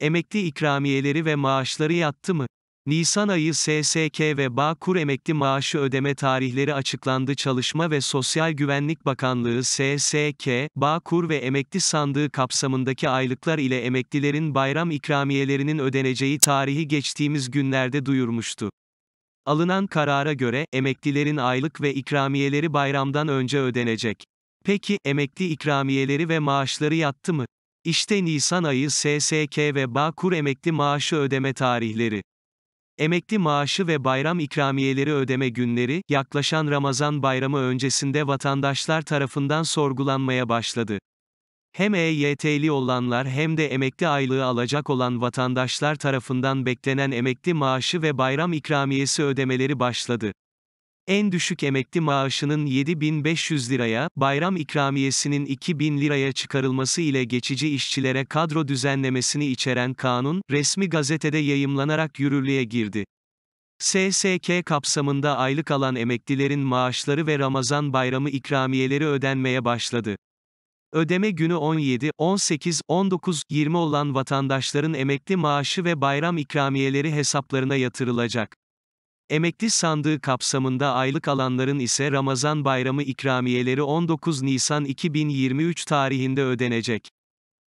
Emekli ikramiyeleri ve maaşları yattı mı? Nisan ayı SSK ve Bağkur emekli maaşı ödeme tarihleri açıklandı. Çalışma ve Sosyal Güvenlik Bakanlığı SSK, Bağkur ve emekli sandığı kapsamındaki aylıklar ile emeklilerin bayram ikramiyelerinin ödeneceği tarihi geçtiğimiz günlerde duyurmuştu. Alınan karara göre emeklilerin aylık ve ikramiyeleri bayramdan önce ödenecek. Peki emekli ikramiyeleri ve maaşları yattı mı? İşte Nisan ayı SSK ve Bağkur emekli maaşı ödeme tarihleri. Emekli maaşı ve bayram ikramiyeleri ödeme günleri, yaklaşan Ramazan bayramı öncesinde vatandaşlar tarafından sorgulanmaya başladı. Hem EYT'li olanlar hem de emekli aylığı alacak olan vatandaşlar tarafından beklenen emekli maaşı ve bayram ikramiyesi ödemeleri başladı. En düşük emekli maaşının 7500 liraya, bayram ikramiyesinin 2000 liraya çıkarılması ile geçici işçilere kadro düzenlemesini içeren kanun, resmi gazetede yayımlanarak yürürlüğe girdi. SSK kapsamında aylık alan emeklilerin maaşları ve Ramazan bayramı ikramiyeleri ödenmeye başladı. Ödeme günü 17, 18, 19, 20 olan vatandaşların emekli maaşı ve bayram ikramiyeleri hesaplarına yatırılacak. Emekli sandığı kapsamında aylık alanların ise Ramazan bayramı ikramiyeleri 19 Nisan 2023 tarihinde ödenecek.